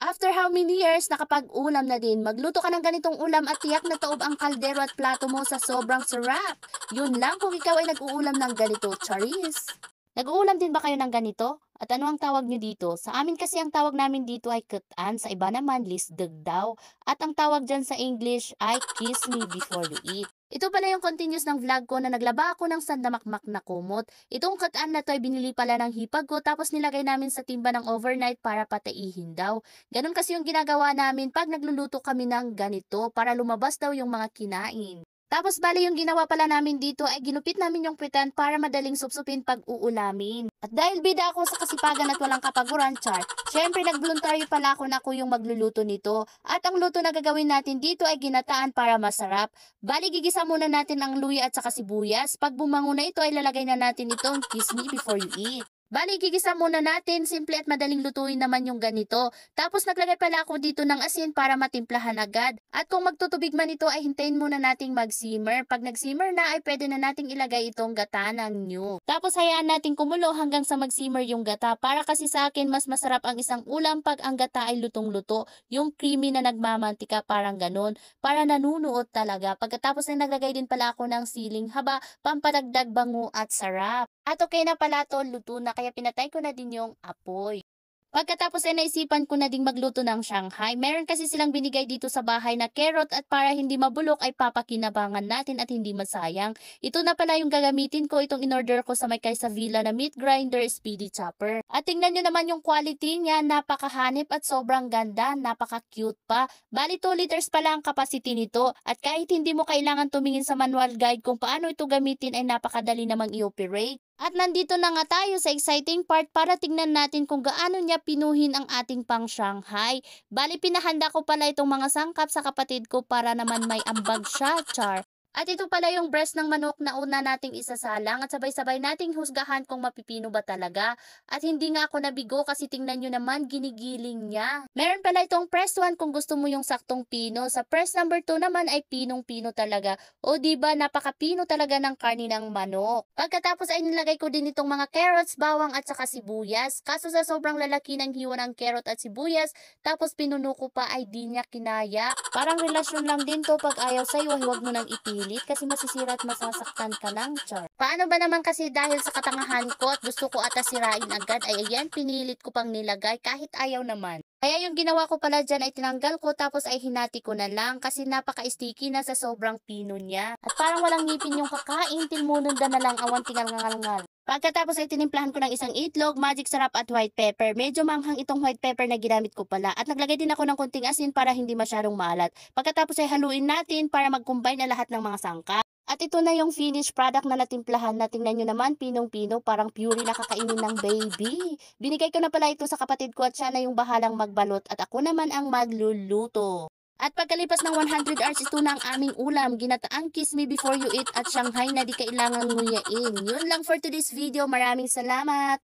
After how many years nakapag-ulam na din, magluto ka ng ganitong ulam at tiyak na taob ang kaldero at plato mo sa sobrang sarap. Yun lang kung ikaw ay nag-uulam ng ganito, Charis. Nag-uulam din ba kayo ng ganito? At ano ang tawag nyo dito? Sa amin kasi ang tawag namin dito ay kutan, sa iba naman lisdag daw. At ang tawag dyan sa English ay kiss me before you eat. Ito pala yung continuous ng vlog ko na naglaba ako ng sandamakmak na kumot. Itong kataan na to ay binili pala ng hipag ko tapos nilagay namin sa timba ng overnight para pataihin daw. Ganun kasi yung ginagawa namin pag nagluluto kami ng ganito para lumabas daw yung mga kinain. Tapos bali yung ginawa pala namin dito ay ginupit namin yung pitan para madaling supsupin pag uulamin. At dahil bida ako sa kasipagan at walang kapaguran char, syempre nagvoluntaryo pala ako na ako yung magluluto nito. At ang luto na gagawin natin dito ay ginataan para masarap. Bali gigisa muna natin ang luya at saka sibuyas. Pag bumango na ito ay lalagay na natin itong kiss me before you eat. Bali, gigisa muna natin. Simple at madaling lutuin naman yung ganito. Tapos naglagay pala ako dito ng asin para matimplahan agad. At kung magtutubig man ito ay hintayin muna nating mag-simmer. Pag nag-simmer na ay pwede na nating ilagay itong gata ng new. Tapos hayaan natin kumulo hanggang sa mag-simmer yung gata. Para kasi sa akin mas masarap ang isang ulam pag ang gata ay lutong-luto. Yung creamy na nagmamantika parang ganun. Para nanunuot talaga. Pagkatapos ay naglagay din pala ako ng siling haba, pampalagdag bango at sarap. At okay na pala to, luto na kaya pinatay ko na din yung apoy. Pagkatapos ay naisipan ko na ding magluto ng Shanghai. Meron kasi silang binigay dito sa bahay na carrot at para hindi mabulok ay papakinabangan natin at hindi masayang. Ito na pala yung gagamitin ko. Itong inorder ko sa may kaysa villa na meat grinder speedy chopper. At tingnan nyo naman yung quality niya. Napakahanip at sobrang ganda. Napaka-cute pa. Bali 2 liters pala ang capacity nito. At kahit hindi mo kailangan tumingin sa manual guide kung paano ito gamitin ay napakadali namang i-operate. At nandito na nga tayo sa exciting part para tignan natin kung gaano niya pinuhin ang ating pang Shanghai. Bali pinahanda ko pala itong mga sangkap sa kapatid ko para naman may ambag siya, char. At ito pala yung breast ng manok na una nating isasalang at sabay-sabay nating husgahan kung mapipino ba talaga. At hindi nga ako nabigo kasi tingnan nyo naman ginigiling niya. Meron pala itong press 1 kung gusto mo yung saktong pino. Sa press number 2 naman ay pinong-pino talaga. O ba diba, napaka-pino talaga ng karni ng manok. Pagkatapos ay nilagay ko din itong mga carrots, bawang at saka sibuyas. Kaso sa sobrang lalaki ng hiwa ng carrot at sibuyas, tapos pinuno ko pa ay di niya kinaya. Parang relasyon lang din to pag ayaw sa'yo, huwag mo nang ipino pagpilit kasi masisira at masasaktan ka lang, Char. Paano ba naman kasi dahil sa katangahan ko at gusto ko ata sirain agad ay ayan, pinilit ko pang nilagay kahit ayaw naman. Kaya yung ginawa ko pala dyan ay tinanggal ko tapos ay hinati ko na lang kasi napaka-sticky na sa sobrang pino niya. At parang walang ngipin yung kakain, tilmunod na lang awan tingal ngal Pagkatapos ay tinimplahan ko ng isang itlog, magic sarap at white pepper. Medyo manghang itong white pepper na ginamit ko pala. At naglagay din ako ng konting asin para hindi masyadong maalat. Pagkatapos ay haluin natin para mag-combine na lahat ng mga sangka. At ito na yung finished product na natimplahan na tingnan nyo naman, pinong-pino, parang puree na kakainin ng baby. Binigay ko na pala ito sa kapatid ko at siya na yung bahalang magbalot at ako naman ang magluluto. At pagkalipas ng 100 hours, ito na ang aming ulam. Ginataang kiss me before you eat at Shanghai na di kailangan nguyain. Yun lang for today's video. Maraming salamat!